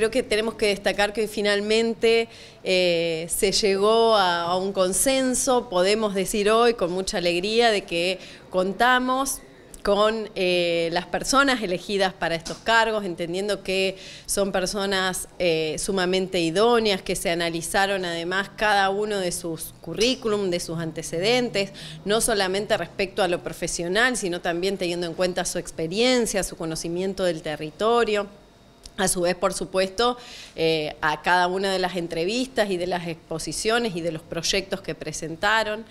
creo que tenemos que destacar que finalmente eh, se llegó a, un consenso, podemos decir hoy con mucha alegría de que contamos con eh, las personas elegidas para estos cargos, entendiendo que son personas eh, sumamente idóneas, que se analizaron además cada uno de sus currículum, de sus antecedentes, no solamente respecto a lo profesional, sino también teniendo en cuenta su experiencia, su conocimiento del territorio. A su vez, por supuesto, eh, a cada una de las entrevistas y de las exposiciones y de los proyectos que presentaron.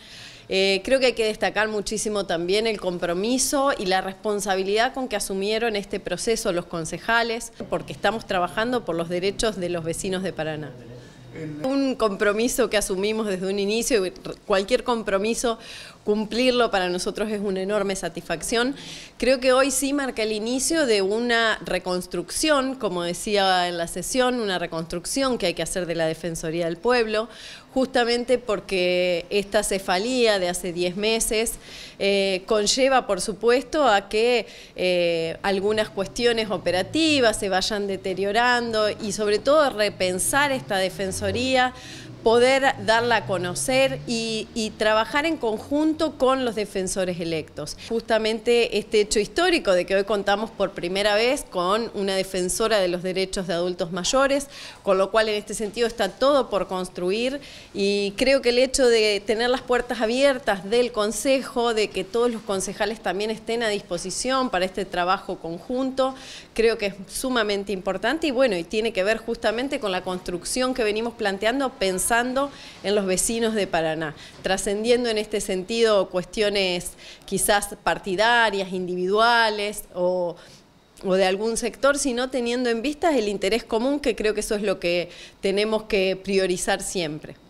Eh, creo que hay que destacar muchísimo también el compromiso y la responsabilidad con que asumieron este proceso los concejales, porque estamos trabajando por los derechos de los vecinos de Paraná. Un compromiso que asumimos desde un inicio, cualquier compromiso cumplirlo para nosotros es una enorme satisfacción. Creo que hoy sí marca el inicio de una reconstrucción, como decía en la sesión, una reconstrucción que hay que hacer de la Defensoría del Pueblo, justamente porque esta cefalía de hace 10 meses eh, conlleva, por supuesto, a que eh, algunas cuestiones operativas se vayan deteriorando y sobre todo repensar esta Defensoría poder darla a conocer y, trabajar en conjunto con los defensores electos. Justamente este hecho histórico de que hoy contamos por primera vez con una defensora de los derechos de adultos mayores, con lo cual en este sentido está todo por construir y creo que el hecho de tener las puertas abiertas del Consejo, de que todos los concejales también estén a disposición para este trabajo conjunto, creo que es sumamente importante y bueno, y tiene que ver justamente con la construcción que venimos planteando, en los vecinos de Paraná, trascendiendo en este sentido cuestiones quizás partidarias, individuales o de algún sector, sino teniendo en vista el interés común, que creo que eso es lo que tenemos que priorizar siempre.